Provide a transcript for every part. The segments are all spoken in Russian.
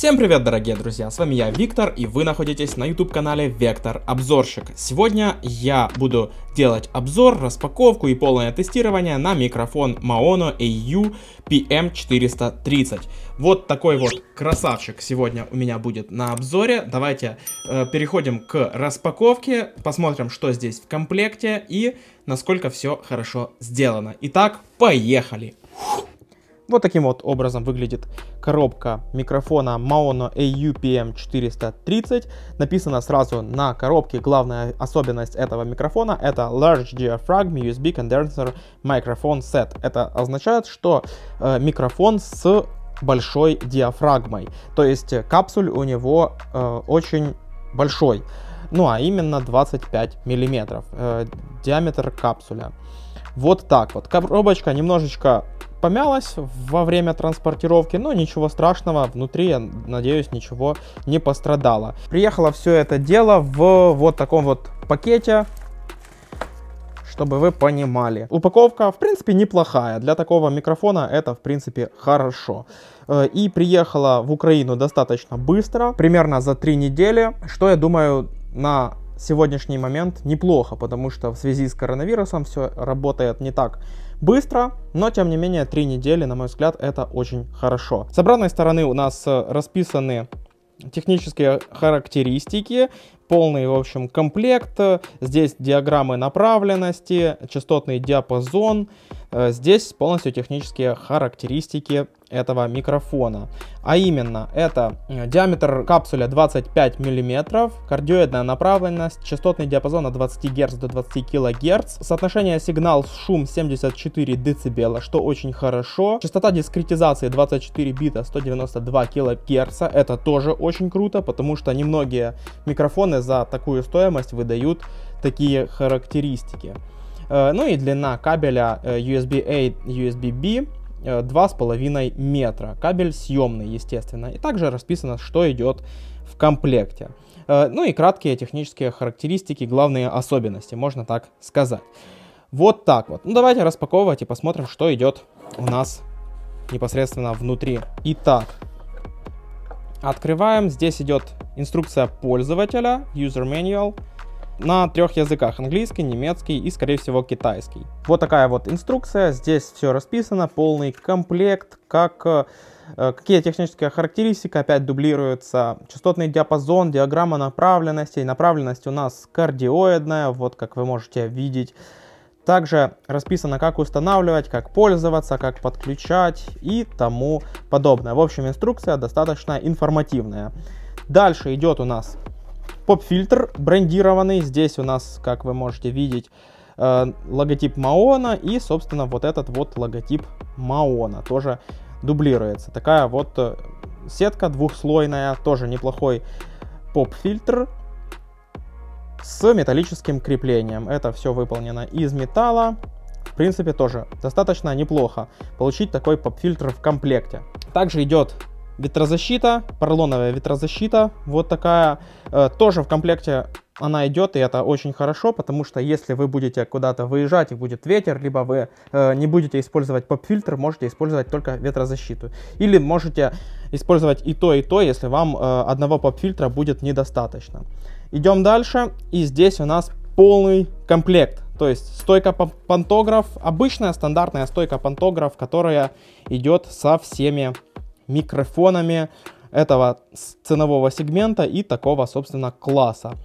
Всем привет, дорогие друзья, с вами я, Виктор, и вы находитесь на YouTube-канале Вектор Обзорщик. Сегодня я буду делать обзор, распаковку и полное тестирование на микрофон Maono AU PM430. Вот такой вот красавчик сегодня у меня будет на обзоре. Давайте э, переходим к распаковке, посмотрим, что здесь в комплекте и насколько все хорошо сделано. Итак, поехали! Вот таким вот образом выглядит коробка микрофона Maono AUPM430. Написано сразу на коробке. Главная особенность этого микрофона это Large Diaphragm USB Condenser Microphone Set. Это означает, что э, микрофон с большой диафрагмой. То есть капсуль у него э, очень большой. Ну а именно 25 миллиметров э, диаметр капсуля. Вот так вот. Коробочка немножечко помялась во время транспортировки, но ничего страшного, внутри, я надеюсь, ничего не пострадало. Приехало все это дело в вот таком вот пакете, чтобы вы понимали. Упаковка, в принципе, неплохая. Для такого микрофона это, в принципе, хорошо. Э, и приехала в Украину достаточно быстро, примерно за три недели, что, я думаю, на сегодняшний момент неплохо, потому что в связи с коронавирусом все работает не так Быстро, но тем не менее три недели, на мой взгляд, это очень хорошо. С обратной стороны у нас э, расписаны технические характеристики, полный, в общем, комплект. Э, здесь диаграммы направленности, частотный диапазон, Э, здесь полностью технические характеристики этого микрофона. А именно, это э, диаметр капсуля 25 мм, кардиоидная направленность, частотный диапазон от 20 Гц до 20 кГц, соотношение сигнал-шум 74 дБ, что очень хорошо, частота дискретизации 24 бита 192 кГц, это тоже очень круто, потому что немногие микрофоны за такую стоимость выдают такие характеристики. Э, ну и длина кабеля USB-A, USB-B 2,5 метра. Кабель съемный, естественно. И также расписано, что идет в комплекте. Э, ну и краткие технические характеристики, главные особенности, можно так сказать. Вот так вот. Ну давайте распаковывать и посмотрим, что идет у нас непосредственно внутри. Итак, открываем. Здесь идет инструкция пользователя, user manual на трех языках, английский, немецкий и, скорее всего, китайский. Вот такая вот инструкция, здесь все расписано, полный комплект, как э, э, какие технические характеристики опять дублируются, частотный диапазон, диаграмма направленностей, направленность у нас кардиоидная, вот как вы можете видеть. Также расписано, как устанавливать, как пользоваться, как подключать и тому подобное. В общем, инструкция достаточно информативная. Дальше идет у нас Поп-фильтр брендированный. Здесь у нас, как вы можете видеть, э, логотип Маона и, собственно, вот этот вот логотип Маона тоже дублируется. Такая вот э, сетка двухслойная, тоже неплохой поп-фильтр с металлическим креплением. Это все выполнено из металла. В принципе, тоже достаточно неплохо получить такой поп-фильтр в комплекте. Также идет Ветрозащита, поролоновая ветрозащита, вот такая. Э, тоже в комплекте она идет, и это очень хорошо, потому что если вы будете куда-то выезжать и будет ветер, либо вы э, не будете использовать поп-фильтр, можете использовать только ветрозащиту. Или можете использовать и то, и то, если вам э, одного поп-фильтра будет недостаточно. Идем дальше, и здесь у нас полный комплект. То есть стойка пантограф, обычная стандартная стойка пантограф, которая идет со всеми микрофонами этого ценового сегмента и такого, собственно, класса.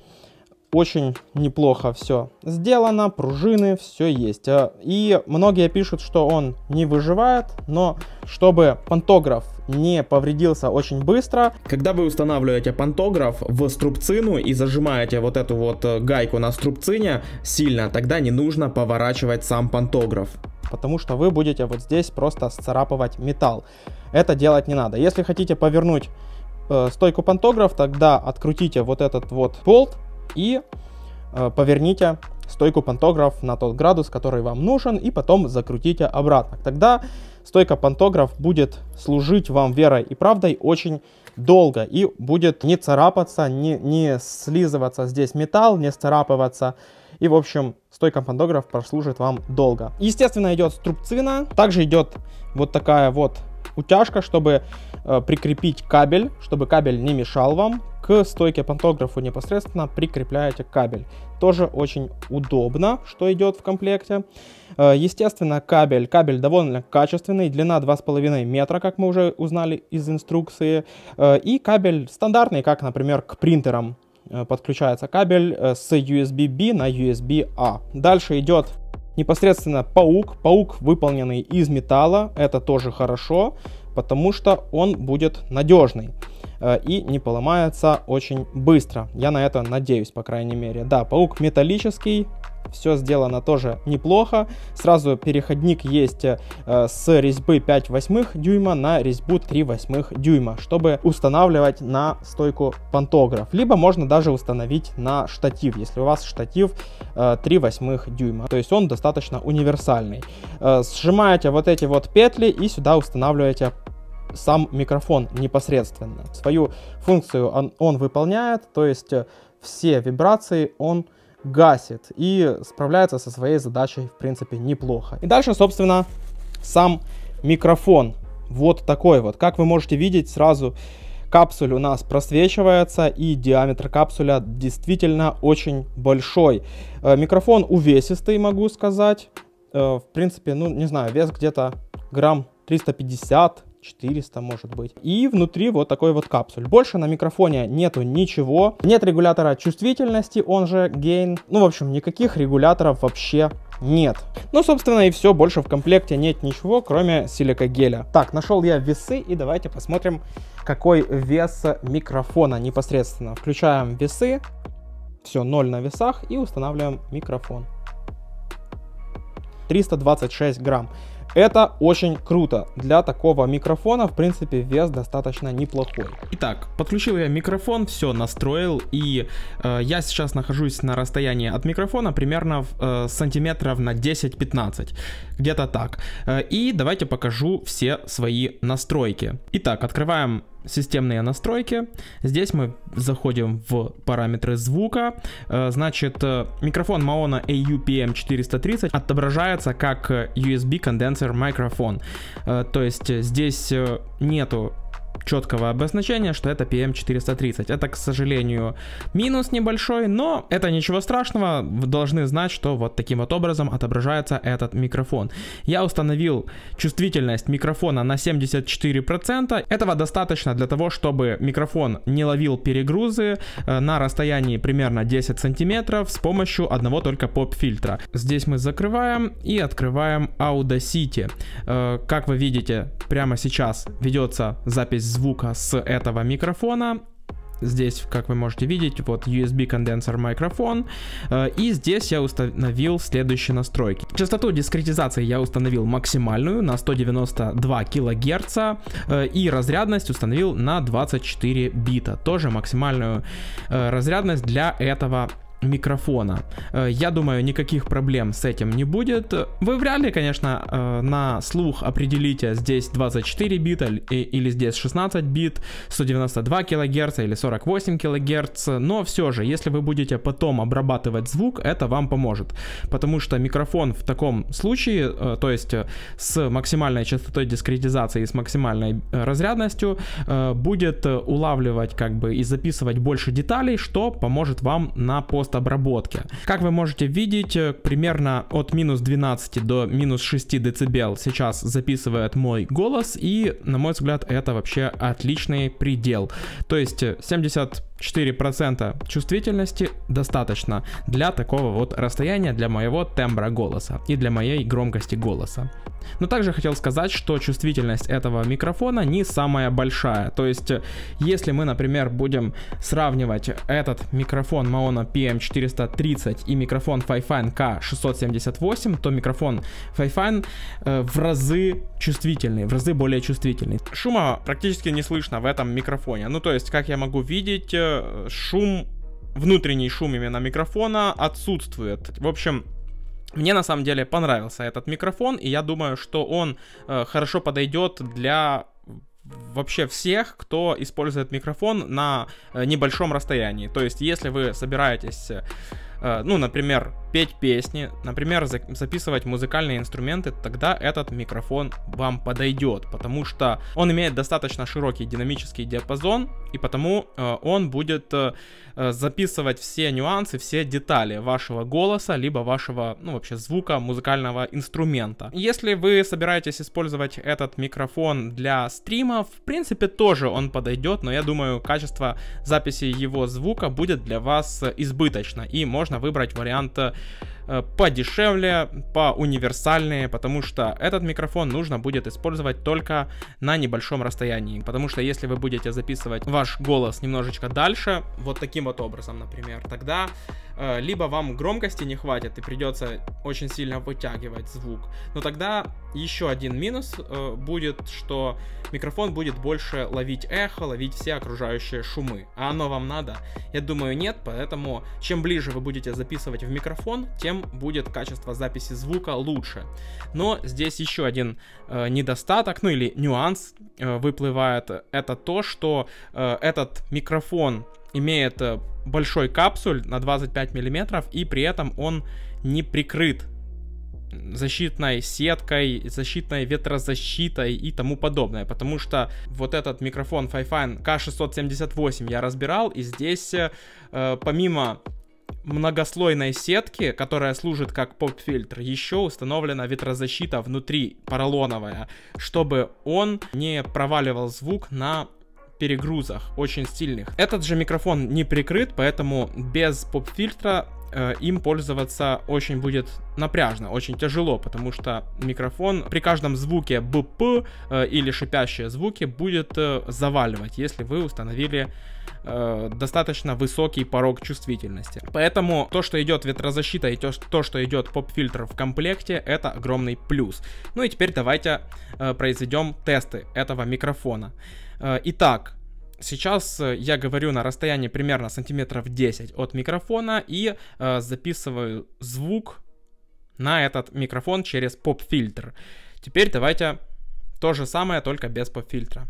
Очень неплохо все сделано, пружины, все есть. Э, и многие пишут, что он не выживает, но чтобы пантограф не повредился очень быстро. Когда вы устанавливаете пантограф в струбцину и зажимаете вот эту вот э, гайку на струбцине сильно, тогда не нужно поворачивать сам пантограф потому что вы будете вот здесь просто сцарапывать металл. Это делать не надо. Если хотите повернуть э, стойку пантограф, тогда открутите вот этот вот болт и э, поверните стойку пантограф на тот градус, который вам нужен, и потом закрутите обратно. Тогда стойка пантограф будет служить вам верой и правдой очень долго и будет не царапаться, не, не слизываться здесь металл, не царапываться и, в общем, стойка пандограф прослужит вам долго. Естественно, идет струбцина. Также идет вот такая вот утяжка, чтобы э, прикрепить кабель, чтобы кабель не мешал вам. К стойке пантографу непосредственно прикрепляете кабель. Тоже очень удобно, что идет в комплекте. Э, естественно, кабель. Кабель довольно качественный, длина 2,5 метра, как мы уже узнали из инструкции. Э, и кабель стандартный, как, например, к принтерам Э, подключается кабель э, с USB-B на USB-A. Дальше идет непосредственно паук. Паук, выполненный из металла, это тоже хорошо, потому что он будет надежный. Э, и не поломается очень быстро. Я на это надеюсь, по крайней мере. Да, паук металлический, все сделано тоже неплохо. Сразу переходник есть э, с резьбы 5 восьмых дюйма на резьбу 3 восьмых дюйма, чтобы устанавливать на стойку пантограф. Либо можно даже установить на штатив, если у вас штатив э, 3 восьмых дюйма. То есть он достаточно универсальный. Э, сжимаете вот эти вот петли и сюда устанавливаете сам микрофон непосредственно. Свою функцию он, он выполняет, то есть э, все вибрации он гасит и справляется со своей задачей, в принципе, неплохо. И дальше, собственно, сам микрофон. Вот такой вот. Как вы можете видеть, сразу капсуль у нас просвечивается и диаметр капсуля действительно очень большой. Э, микрофон увесистый, могу сказать. Э, в принципе, ну, не знаю, вес где-то грамм 350 400 может быть. И внутри вот такой вот капсуль. Больше на микрофоне нету ничего. Нет регулятора чувствительности, он же гейн. Ну, в общем, никаких регуляторов вообще нет. Ну, собственно, и все, больше в комплекте нет ничего, кроме силикогеля. Так, нашел я весы, и давайте посмотрим, какой вес микрофона непосредственно. Включаем весы, все, 0 на весах, и устанавливаем микрофон. 326 грамм. Это очень круто. Для такого микрофона, в принципе, вес достаточно неплохой. Итак, подключил я микрофон, все настроил, и э, я сейчас нахожусь на расстоянии от микрофона примерно э, сантиметров на 10-15, где-то так. Э, и давайте покажу все свои настройки. Итак, открываем системные настройки. Здесь мы заходим в параметры звука. Э, значит, э, микрофон Maona AUPM430 отображается как э, USB конденсер микрофон. То есть здесь нету четкого обозначения, что это PM430. Эм это, к сожалению, минус небольшой, но это ничего страшного. Вы должны знать, что вот таким вот образом отображается этот микрофон. Я установил чувствительность микрофона на 74%. Этого достаточно для того, чтобы микрофон не ловил перегрузы э, на расстоянии примерно 10 сантиметров с помощью одного только поп-фильтра. Здесь мы закрываем и открываем Audacity. Э, как вы видите, прямо сейчас ведется запись запись звука с этого микрофона. Здесь, как вы можете видеть, вот USB конденсор микрофон. Э, и здесь я установил следующие настройки. Частоту дискретизации я установил максимальную на 192 кГц. Э, и разрядность установил на 24 бита. Тоже максимальную э, разрядность для этого микрофона. Э, я думаю, никаких проблем с этим не будет. Вы вряд ли, конечно, э, на слух определите здесь 24 бита или здесь 16 бит, 192 килогерца или 48 кГц, но все же, если вы будете потом обрабатывать звук, это вам поможет, потому что микрофон в таком случае, э, то есть с максимальной частотой дискретизации и с максимальной разрядностью, будет улавливать как бы и записывать больше деталей, что поможет вам на пост обработки. Как вы можете видеть, э, примерно от минус 12 до минус 6 дБ сейчас записывает мой голос, и, на мой взгляд, это вообще отличный предел. То есть 70 э, 4% чувствительности достаточно для такого вот расстояния, для моего тембра голоса и для моей громкости голоса. Но также хотел сказать, что чувствительность этого микрофона не самая большая. То есть, если мы, например, будем сравнивать этот микрофон Maono PM430 и микрофон Fifine K678, то микрофон Fifine э, в разы чувствительный, в разы более чувствительный. Шума практически не слышно в этом микрофоне. Ну, то есть, как я могу видеть, э, Э, шум, внутренний шум именно микрофона отсутствует. В общем, мне на самом деле понравился этот микрофон, и я думаю, что он э, хорошо подойдет для вообще всех, кто использует микрофон на э, небольшом расстоянии. То есть, если вы собираетесь э, Э, ну, например, петь песни, например, записывать музыкальные инструменты, тогда этот микрофон вам подойдет, потому что он имеет достаточно широкий динамический диапазон, и потому э, он будет э, записывать все нюансы, все детали вашего голоса, либо вашего, ну, вообще звука музыкального инструмента. Если вы собираетесь использовать этот микрофон для стрима, в принципе, тоже он подойдет, но я думаю, качество записи его звука будет для вас избыточно, и можно выбрать вариант э, Э, подешевле, по универсальнее, потому что этот микрофон нужно будет использовать только на небольшом расстоянии, потому что если вы будете записывать ваш голос немножечко дальше, вот таким вот образом, например, тогда э, либо вам громкости не хватит и придется очень сильно вытягивать звук, но тогда еще один минус э, будет, что микрофон будет больше ловить эхо, ловить все окружающие шумы, а оно вам надо? Я думаю нет, поэтому чем ближе вы будете записывать в микрофон, тем тем будет качество записи звука лучше. Но здесь еще один э, недостаток, ну или нюанс э, выплывает, это то, что э, этот микрофон имеет э, большой капсуль на 25 мм и при этом он не прикрыт защитной сеткой, защитной ветрозащитой и тому подобное. Потому что вот этот микрофон Fifine K678 я разбирал, и здесь э, э помимо многослойной сетки, которая служит как поп-фильтр, еще установлена ветрозащита внутри поролоновая, чтобы он не проваливал звук на перегрузах очень стильных. Этот же микрофон не прикрыт, поэтому без поп-фильтра Э, им пользоваться очень будет напряжно, очень тяжело, потому что микрофон при каждом звуке БП э, или шипящие звуки будет э, заваливать, если вы установили достаточно высокий порог чувствительности. Поэтому то, что идет ветрозащита и то, что идет поп-фильтр в комплекте, это огромный плюс. Ну и теперь давайте произведем тесты этого микрофона. Итак, Сейчас э, я говорю на расстоянии примерно сантиметров 10 от микрофона и э, записываю звук на этот микрофон через поп-фильтр. Теперь давайте то же самое, только без поп-фильтра.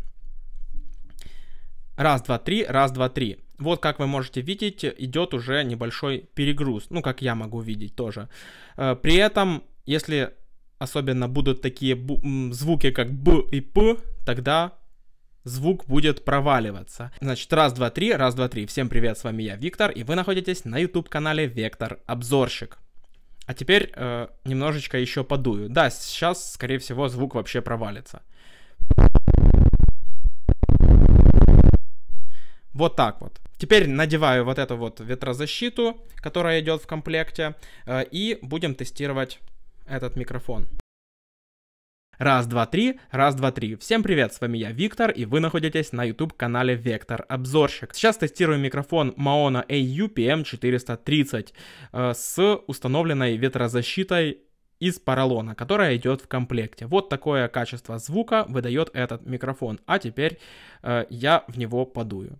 Раз, два, три, раз, два, три. Вот как вы можете видеть, идет уже небольшой перегруз. Ну, как я могу видеть тоже. Э, при этом, если особенно будут такие звуки, как Б и П, тогда звук будет проваливаться. Значит, раз, два, три, раз, два, три. Всем привет, с вами я, Виктор, и вы находитесь на YouTube-канале Вектор Обзорщик. А теперь э, немножечко еще подую. Да, сейчас, скорее всего, звук вообще провалится. Вот так вот. Теперь надеваю вот эту вот ветрозащиту, которая идет в комплекте, э, и будем тестировать этот микрофон. Раз, два, три, раз, два, три. Всем привет, с вами я, Виктор, и вы находитесь на YouTube-канале Вектор Обзорщик. Сейчас тестирую микрофон Maona AUPM430 э, с установленной ветрозащитой из поролона, которая идет в комплекте. Вот такое качество звука выдает этот микрофон. А теперь э, я в него подую.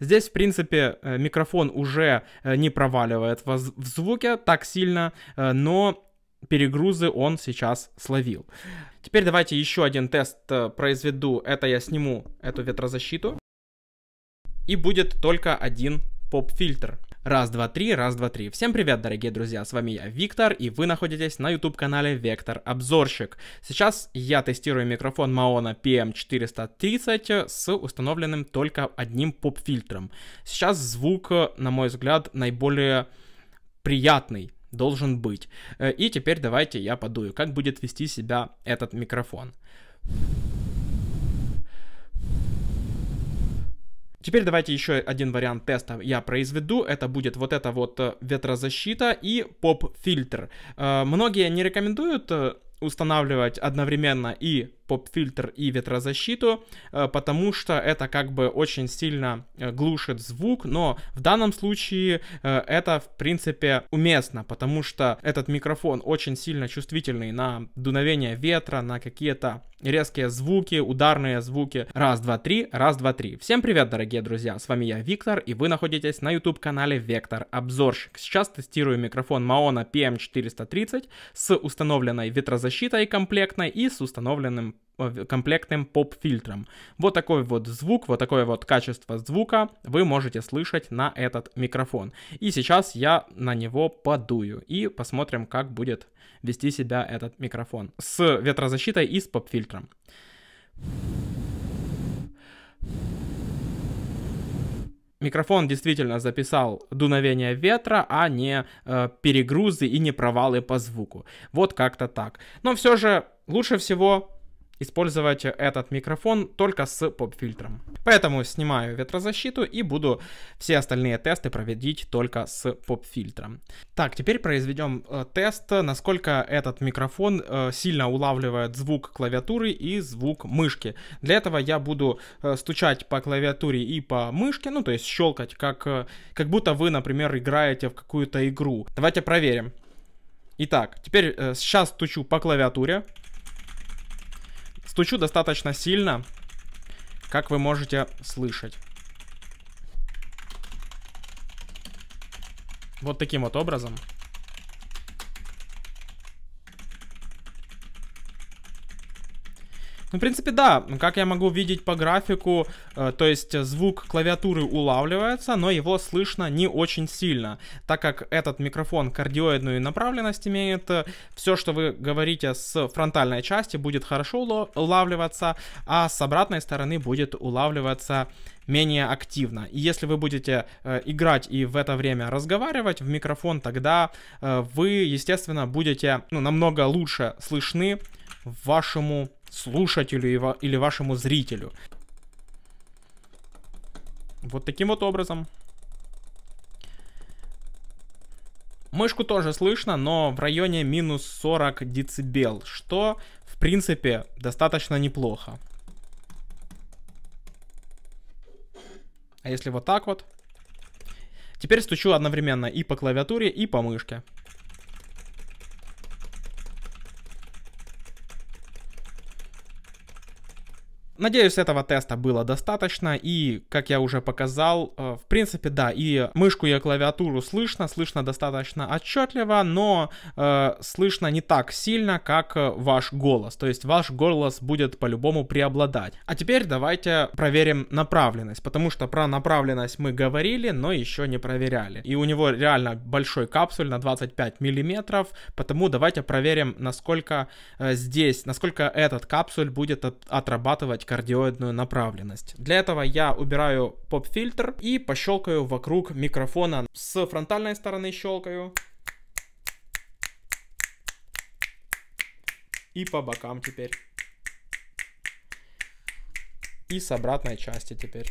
Здесь, в принципе, э, микрофон уже э, не проваливает в звуке так сильно, э, но перегрузы он сейчас словил. Теперь давайте еще один тест произведу. Это я сниму эту ветрозащиту. И будет только один поп-фильтр. Раз, два, три, раз, два, три. Всем привет, дорогие друзья, с вами я, Виктор, и вы находитесь на YouTube-канале Вектор Обзорщик. Сейчас я тестирую микрофон Maona PM430 с установленным только одним поп-фильтром. Сейчас звук, э, на мой взгляд, наиболее приятный должен быть. Э, и теперь давайте я подую, как будет вести себя этот микрофон. Thank Теперь давайте еще один вариант теста я произведу. Это будет вот эта вот э, ветрозащита и поп-фильтр. Э, многие не рекомендуют э, устанавливать одновременно и поп-фильтр и ветрозащиту, э, потому что это как бы очень сильно э, глушит звук, но в данном случае э, это в принципе уместно, потому что этот микрофон очень сильно чувствительный на дуновение ветра, на какие-то резкие звуки, ударные звуки. Раз, два, три, раз, два, три. Всем привет, дорогие друзья, с вами я, Виктор, и вы находитесь на YouTube-канале Вектор Обзорщик. Сейчас тестирую микрофон Maona PM430 с установленной ветрозащитой комплектной и с установленным Э, комплектным поп-фильтром. Вот такой вот звук, вот такое вот качество звука вы можете слышать на этот микрофон. И сейчас я на него подую и посмотрим, как будет вести себя этот микрофон с ветрозащитой и с поп-фильтром. Микрофон действительно записал дуновение ветра, а не э, перегрузы и не провалы по звуку. Вот как-то так. Но все же лучше всего использовать этот микрофон только с поп-фильтром. Поэтому снимаю ветрозащиту и буду все остальные тесты проводить только с поп-фильтром. Так, теперь произведем э, тест, насколько этот микрофон э, сильно улавливает звук клавиатуры и звук мышки. Для этого я буду э, стучать по клавиатуре и по мышке, ну то есть щелкать, как, как будто вы, например, играете в какую-то игру. Давайте проверим. Итак, теперь сейчас стучу по клавиатуре. Стучу достаточно сильно, как вы можете слышать. Вот таким вот образом. Ну, в принципе, да. Как я могу видеть по графику, э, то есть звук клавиатуры улавливается, но его слышно не очень сильно. Так как этот микрофон кардиоидную направленность имеет, э, все, что вы говорите с фронтальной части, будет хорошо улавливаться, а с обратной стороны будет улавливаться менее активно. И если вы будете э, играть и в это время разговаривать в микрофон, тогда э, вы, естественно, будете ну, намного лучше слышны вашему слушателю или вашему зрителю. Вот таким вот образом. Мышку тоже слышно, но в районе минус 40 децибел, что, в принципе, достаточно неплохо. А если вот так вот? Теперь стучу одновременно и по клавиатуре, и по мышке. Надеюсь, этого теста было достаточно, и, как я уже показал, э, в принципе, да, и мышку, и клавиатуру слышно, слышно достаточно отчетливо, но э, слышно не так сильно, как э, ваш голос, то есть ваш голос будет по-любому преобладать. А теперь давайте проверим направленность, потому что про направленность мы говорили, но еще не проверяли. И у него реально большой капсуль на 25 миллиметров, потому давайте проверим, насколько э, здесь, насколько этот капсуль будет от, отрабатывать кардиоидную направленность. Для этого я убираю поп-фильтр и пощелкаю вокруг микрофона. С фронтальной стороны щелкаю. И по бокам теперь. И с обратной части теперь.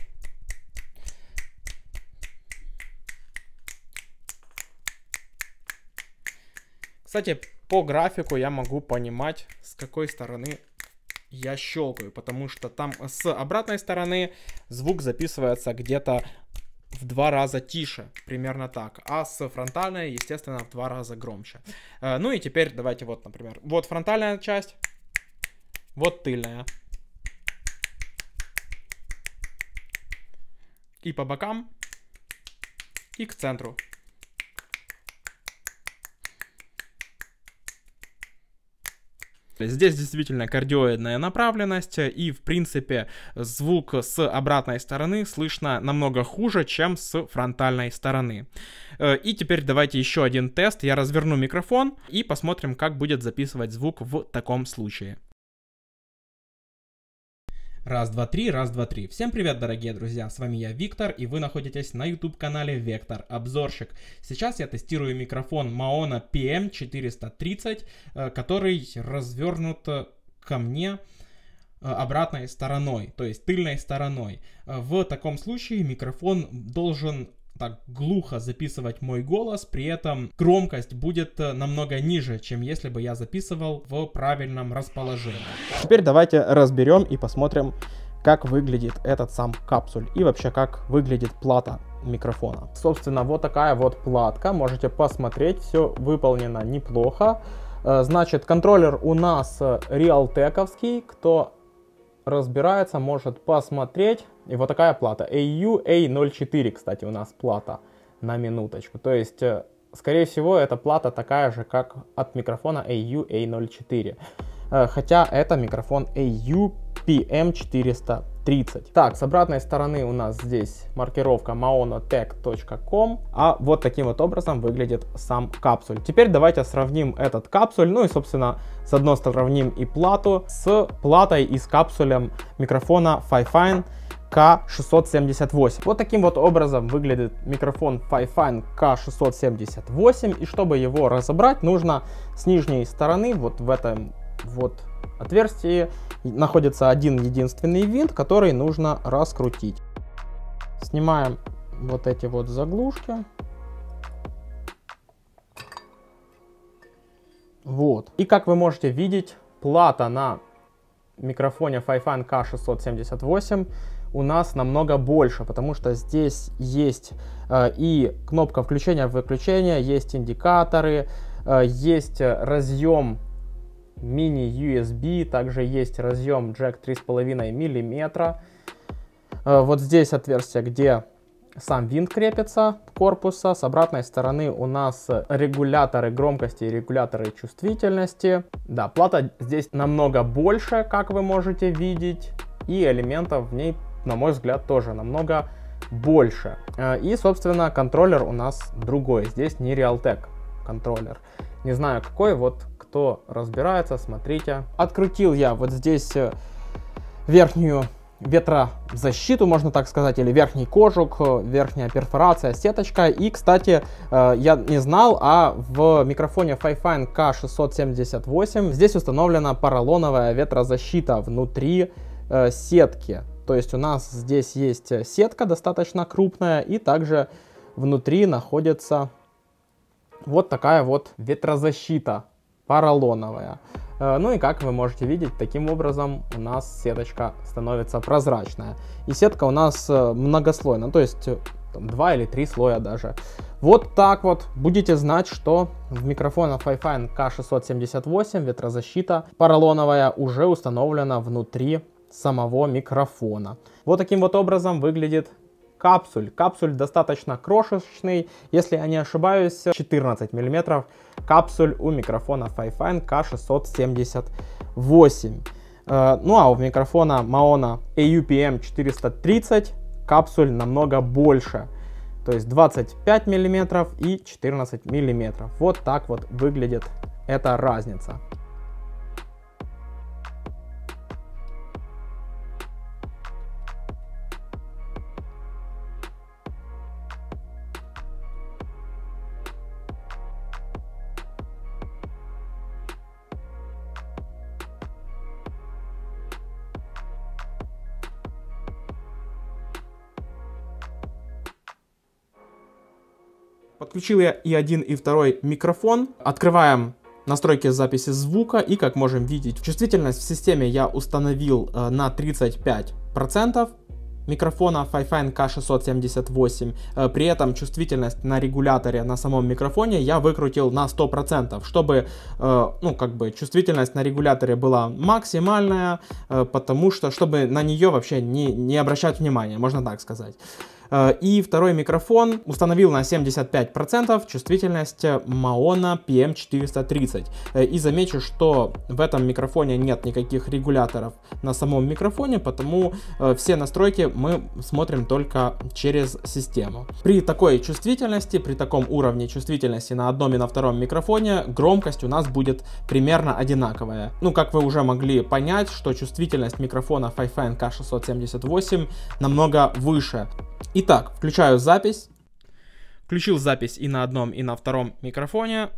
Кстати, по графику я могу понимать, с какой стороны я щелкаю, потому что там с обратной стороны звук записывается где-то в два раза тише, примерно так, а с фронтальной, естественно, в два раза громче. Э, ну и теперь давайте вот, например, вот фронтальная часть, вот тыльная. И по бокам, и к центру. Здесь действительно кардиоидная направленность, и в принципе звук с обратной стороны слышно намного хуже, чем с фронтальной стороны. Э, и теперь давайте еще один тест, я разверну микрофон и посмотрим, как будет записывать звук в таком случае. Раз, два, три, раз, два, три. Всем привет, дорогие друзья, с вами я, Виктор, и вы находитесь на YouTube-канале Вектор Обзорщик. Сейчас я тестирую микрофон Maona PM430, э, который развернут э, ко мне э, обратной стороной, то есть тыльной стороной. В таком случае микрофон должен так глухо записывать мой голос, при этом громкость будет э, намного ниже, чем если бы я записывал в правильном расположении. Теперь давайте разберем и посмотрим, как выглядит этот сам капсуль и вообще как выглядит плата микрофона. Собственно, вот такая вот платка, можете посмотреть, все выполнено неплохо. Э, значит, контроллер у нас э, Realtek, кто разбирается, может посмотреть. И вот такая плата. AUA04, кстати, у нас плата на минуточку. То есть, э, скорее всего, эта плата такая же, как от микрофона AUA04. Э, хотя это микрофон AU PM430. Так, с обратной стороны у нас здесь маркировка maonotech.com, а вот таким вот образом выглядит сам капсуль. Теперь давайте сравним этот капсуль, ну и, собственно, с одной стороны сравним и плату с платой и с капсулем микрофона FiFine K678. Вот таким вот образом выглядит микрофон FiFine K678. И чтобы его разобрать, нужно с нижней стороны, вот в этом вот отверстии находится один единственный винт, который нужно раскрутить. Снимаем вот эти вот заглушки. Вот. И как вы можете видеть, плата на микрофоне Fifan K678 у нас намного больше, потому что здесь есть э, и кнопка включения-выключения, есть индикаторы, э, есть разъем мини-USB, также есть разъем джек 3,5 мм. Э, вот здесь отверстие, где сам винт крепится корпуса. С обратной стороны у нас регуляторы громкости и регуляторы чувствительности. Да, плата здесь намного больше, как вы можете видеть. И элементов в ней, на мой взгляд, тоже намного больше. Э, и, собственно, контроллер у нас другой. Здесь не Realtek контроллер. Не знаю какой, вот кто разбирается, смотрите. Открутил я вот здесь э, верхнюю ветрозащиту, можно так сказать, или верхний кожух, э, верхняя перфорация, сеточка. И, кстати, э, я не знал, а в микрофоне Fifine K678 здесь установлена поролоновая ветрозащита внутри сетки. То есть у нас здесь есть сетка достаточно крупная и также внутри находится вот такая вот ветрозащита поролоновая. Э, ну и как вы можете видеть, таким образом у нас сеточка становится прозрачная. И сетка у нас э, многослойная, ну, то есть э, там, 2 или три слоя даже. Вот так вот будете знать, что в микрофонах Wi-Fi K678 ветрозащита поролоновая уже установлена внутри самого микрофона. Вот таким вот образом выглядит капсуль. Капсуль достаточно крошечный, если я не ошибаюсь, 14 мм капсуль у микрофона Fifine K678. Э, ну а у микрофона Maona AUPM 430 капсуль намного больше. То есть 25 мм и 14 мм. Вот так вот выглядит эта разница. Подключил я и один, и второй микрофон. Открываем настройки записи звука и как можем видеть, чувствительность в системе я установил э, на 35% микрофона Fifine K678. Э, при этом чувствительность на регуляторе на самом микрофоне я выкрутил на 100%, чтобы э, ну как бы чувствительность на регуляторе была максимальная, потому что чтобы на нее вообще не, не обращать внимания, можно так сказать. Э, и второй микрофон установил на 75% чувствительность Maona PM430. Э, и замечу, что в этом микрофоне нет никаких регуляторов на самом микрофоне, потому э, все настройки мы смотрим только через систему. При такой чувствительности, при таком уровне чувствительности на одном и на втором микрофоне громкость у нас будет примерно одинаковая. Ну, как вы уже могли понять, что чувствительность микрофона Fifine K678 намного выше. Итак, включаю запись. Включил запись и на одном, и на втором микрофоне.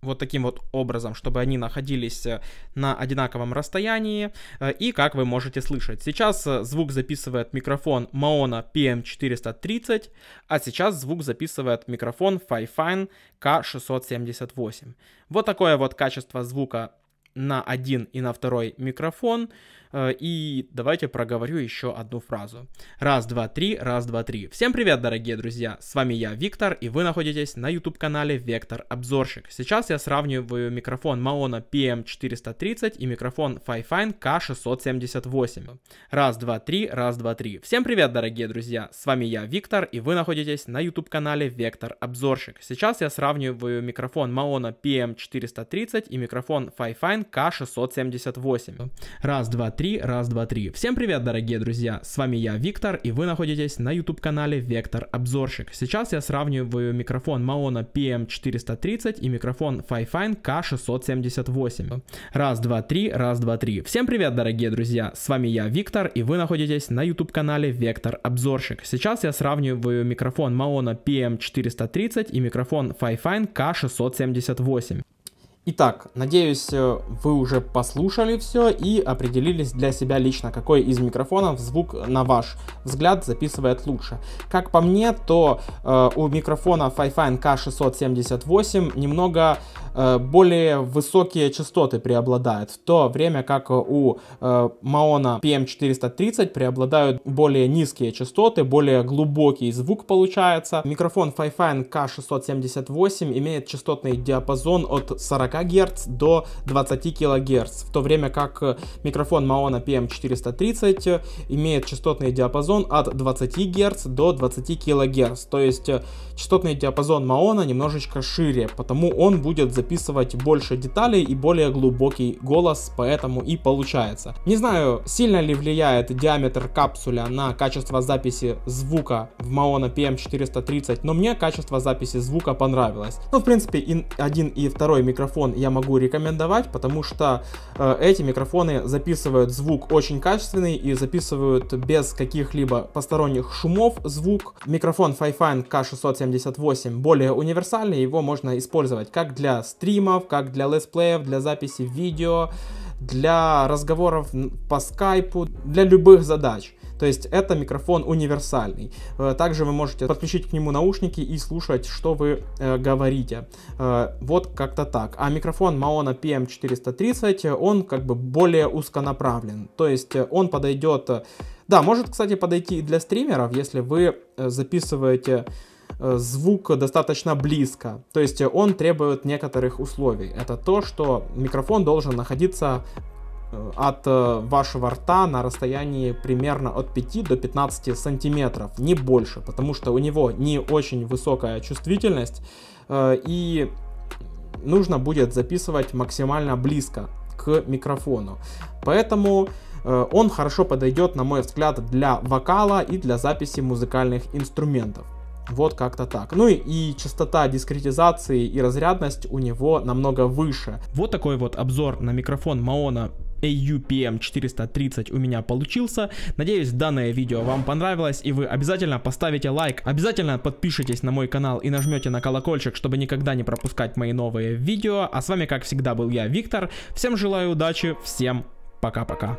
Вот таким вот образом, чтобы они находились э, на одинаковом расстоянии. Э, и как вы можете слышать, сейчас э, звук записывает микрофон Maona PM430, а сейчас звук записывает микрофон Fifine K678. Вот такое вот качество звука на один и на второй микрофон. Э, и давайте проговорю еще одну фразу. Раз, два, три, раз, два, три. Всем привет, дорогие друзья! С вами я, Виктор, и вы находитесь на YouTube-канале Вектор Обзорщик. Сейчас я сравниваю микрофон Maona PM430 и микрофон Fifine K678. Раз, два, три, раз, два, три. Всем привет, дорогие друзья! С вами я, Виктор, и вы находитесь на YouTube-канале Вектор Обзорщик. Сейчас я сравниваю микрофон Maona PM430 и микрофон Fifine K678. Раз, два, три, раз, два, три. Всем привет, дорогие друзья, с вами я, Виктор, и вы находитесь на YouTube-канале Вектор Обзорщик. Сейчас я сравниваю микрофон Maona PM430 и микрофон Fifine K678. Раз, два, три, раз, два, три. Всем привет, дорогие друзья, с вами я, Виктор, и вы находитесь на YouTube-канале Вектор Обзорщик. Сейчас я сравниваю микрофон Maona PM430 и микрофон Fifine K678. Итак, надеюсь, э, вы уже послушали все и определились для себя лично, какой из микрофонов звук э, на ваш взгляд записывает лучше. Как по мне, то э, у микрофона Fifine K678 немного Э, более высокие частоты преобладают, в то время как э, у э, Маона PM430 преобладают более низкие частоты, более глубокий звук получается. Микрофон Fifine K678 имеет частотный диапазон от 40 Гц до 20 кГц, в то время как микрофон Маона PM430 имеет частотный диапазон от 20 Гц до 20 кГц, то есть частотный диапазон Маона немножечко шире, потому он будет записывать записывать больше деталей и более глубокий голос, поэтому и получается. Не знаю, сильно ли влияет диаметр капсуля на качество записи звука в Maona PM430, но мне качество записи звука понравилось. Ну, в принципе, и один и второй микрофон я могу рекомендовать, потому что э, эти микрофоны записывают звук очень качественный и записывают без каких-либо посторонних шумов звук. Микрофон Fifine K678 более универсальный, его можно использовать как для стримов, как для летсплеев, для записи видео, для разговоров по скайпу, для любых задач. То есть это микрофон универсальный. Э, также вы можете подключить к нему наушники и слушать, что вы э, говорите. Э, вот как-то так. А микрофон Maona PM430, он как бы более узконаправлен. То есть э, он подойдет... Э, да, может, кстати, подойти и для стримеров, если вы записываете Э, звук достаточно близко. То есть он требует некоторых условий. Это то, что микрофон должен находиться э, от э, вашего рта на расстоянии примерно от 5 до 15 сантиметров, не больше, потому что у него не очень высокая чувствительность и нужно будет записывать максимально близко к микрофону. Поэтому он хорошо подойдет, на мой взгляд, для вокала и для записи музыкальных инструментов. Вот как-то так. Ну и, и частота дискретизации и разрядность у него намного выше. Вот такой вот обзор на микрофон Маона AUPM 430 у меня получился. Надеюсь, данное видео вам понравилось и вы обязательно поставите лайк, обязательно подпишитесь на мой канал и нажмете на колокольчик, чтобы никогда не пропускать мои новые видео. А с вами, как всегда, был я, Виктор. Всем желаю удачи, всем пока-пока.